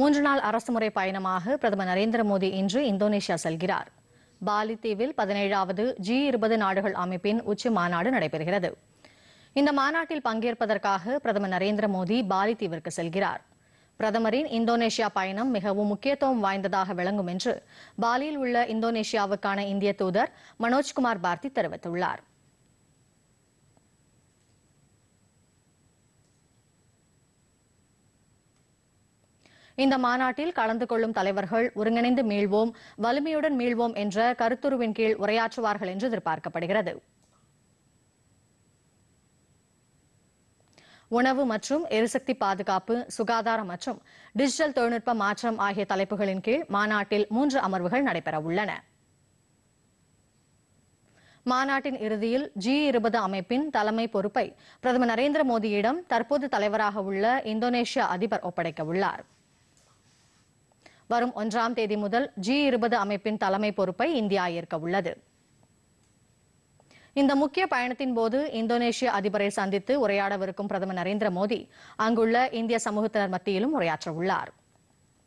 மூன்று நாள் அரசு முறை பயணமாக பிரதமர் நரேந்திர மோடி இன்று இந்தோனேஷியா செல்கிறார் பாலி தீவில் பதினேழாவது ஜி இருபது நாடுகள் அமைப்பின் உச்சி மாநாடு நடைபெறுகிறது இந்த மாநாட்டில் பங்கேற்பதற்காக பிரதமர் நரேந்திர மோடி பாலி தீவிற்கு செல்கிறார் பிரதமரின் இந்தோனேஷியா பயணம் மிகவும் முக்கியத்துவம் வாய்ந்ததாக விளங்கும் என்று பாலியில் உள்ள இந்தோனேஷியாவுக்கான இந்திய தூதர் மனோஜ்குமார் பார்த்தி தெரிவித்துள்ளாா் இந்த மாநாட்டில் கலந்து கொள்ளும் தலைவர்கள் ஒருங்கிணைந்து மீள்வோம் வலிமையுடன் மீள்வோம் என்ற கருத்துருவின் கீழ் உரையாற்றுவார்கள் என்று எதிர்பார்க்கப்படுகிறது உணவு மற்றும் எரிசக்தி பாதுகாப்பு சுகாதாரம் மற்றும் டிஜிட்டல் தொழில்நுட்ப மாற்றம் ஆகிய தலைப்புகளின் கீழ் மாநாட்டில் மூன்று அமர்வுகள் நடைபெற உள்ளன மாநாட்டின் இறுதியில் ஜி இருபது அமைப்பின் தலைமை பொறுப்பை பிரதமர் நரேந்திர மோடியிடம் தற்போது தலைவராக உள்ள இந்தோனேஷிய அதிபர் ஒப்படைக்க வரும் ஒன்றாம் தேதி முதல் ஜி இருபது அமைப்பின் தலைமை பொறுப்பை இந்தியா ஏற்க உள்ளது இந்த முக்கிய பயணத்தின் போது இந்தோனேஷிய அதிபரை சந்தித்து உரையாடவிருக்கும் பிரதமர் நரேந்திர மோடி அங்குள்ள இந்திய சமூகத்தினர் மத்தியிலும் உரையாற்ற உள்ளாா்